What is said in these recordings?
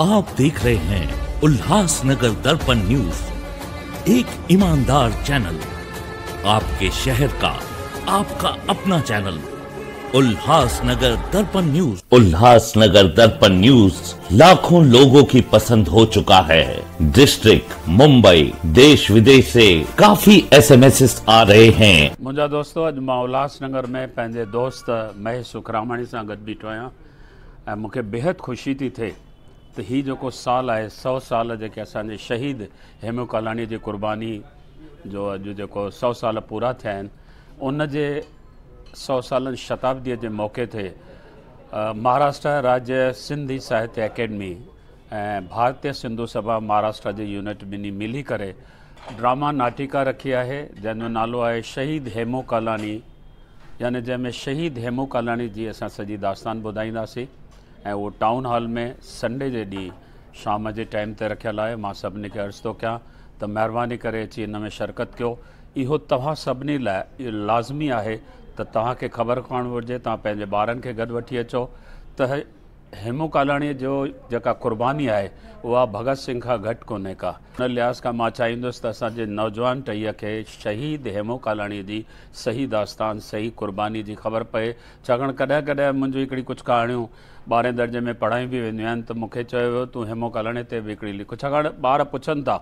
आप देख रहे हैं उल्लास नगर दर्पण न्यूज एक ईमानदार चैनल आपके शहर का आपका अपना चैनल उल्लास नगर दर्पण न्यूज उल्लास नगर दर्पण न्यूज लाखों लोगों की पसंद हो चुका है डिस्ट्रिक्ट मुंबई देश विदेश से काफी एस एम एस आ रहे हैं मुझा दोस्तों मैं उल्लास नगर में पैंजे दोस्त महेश सुखरामी से गद बीठो मुख्य बेहद ख़ुशी थी थे त तो हीउ जेको साल है सौ साल जेके असांजे शहीद हेमू कालाणी की क़ुर्बानी जो अॼु जेको सौ साल पूरा थिया उन सौ साल शताब्दी के मौक़े ते महाराष्ट्र राज्य सिंधी साहित्य अकेडमी ऐं भारतीय सिंधु सभा महाराष्ट्र जी यूनिट बिनी मिली करे ड्रामा नाटिका रखी है जंहिंजो नालो है शहीद हेमू कालाणी यानी जैमें शहीद हेमू कालाणी जी असां सॼी दास्तान ॿुधाईंदासीं ऐं उहो टाउन हॉल में संडे जे ॾींहुं शाम जे टाइम ते रखियल आहे मां सभिनी खे अर्ज़ु थो कयां त महिरबानी करे अची हिन में शिरकत कयो इहो तव्हां सभिनी लाइ लाज़मी आहे त तव्हांखे ख़बर कोण घुरिजे तव्हां पंहिंजे ॿारनि खे गॾु वठी अचो त हेमू कालाणीअ जो जेका क़ुर्बानी आहे उहा भगत सिंह खां घटि कोन्हे का लिहाज़ खां मां चाहींदुसि त असांजे नौजवान टई खे शहीद हेमू कालाणीअ जी सही दास्तान सही क़ुर्बानी जी ख़बर पए छाकाणि कॾहिं कॾहिं मुंहिंजी हिकिड़ी कुझु कहानियूं ॿारहें दर्जे में पढ़ायूं बि वेंदियूं आहिनि त मूंखे चयो तूं हेमू कालाणीअ ते बि हिकिड़ी लिखु छाकाणि ॿार पुछनि था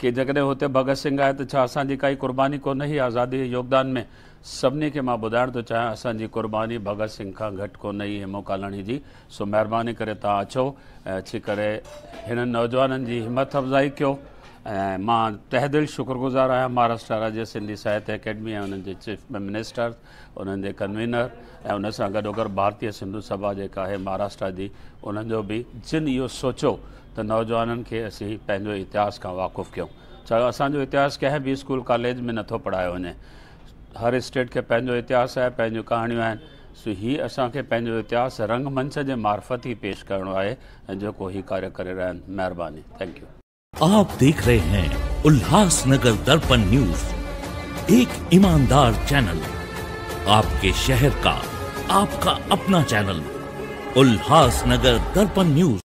की जेकॾहिं हुते भगत सिंह आहे त छा असांजी काई क़ुर्बानी कोन ही आज़ादी योगदान में सभिनी खे मां ॿुधाइण थो चाहियां असांजी क़ुर्बानी भगत सिंह खां घटि कोन हुई हेमो कालाणी जी सो महिरबानी करे तव्हां अचो ऐं अची करे हिननि नौजवाननि जी हिमत अफ़ज़ाई कयो ऐं मां तहदिल शुक्रगुज़ार आहियां महाराष्ट्र राज्य सिंधी साहित्य अकेडमी ऐं हुननि जे चीफ मिनिस्टर उन्हनि जे कनवीनर ऐं हुन सां गॾोगॾु भारतीय सिंधु सभा जेका आहे महाराष्ट्र जी उन्हनि जो बि जिन इहो सोचियो त नौजवाननि खे असीं पंहिंजो इतिहास खां वाक़ुफ़ु कयूं छा असांजो इतिहास कंहिं बि स्कूल कॉलेज में नथो पढ़ायो वञे हर स्टेट के पैं इतिहास है पैं कहाणियूं आहिनि सो ही असांखे इतिहास रंगमंच के मार्फत ही पेश करो आहे कार्य कर रहा मेहरबानी थैंक यू आप देख रहे हैं उल्लास नगर दर्पण न्यूज एक ईमानदार चैनल आपके शहर का आपका अपना चैनल उल्लास नगर दर्पण न्यूज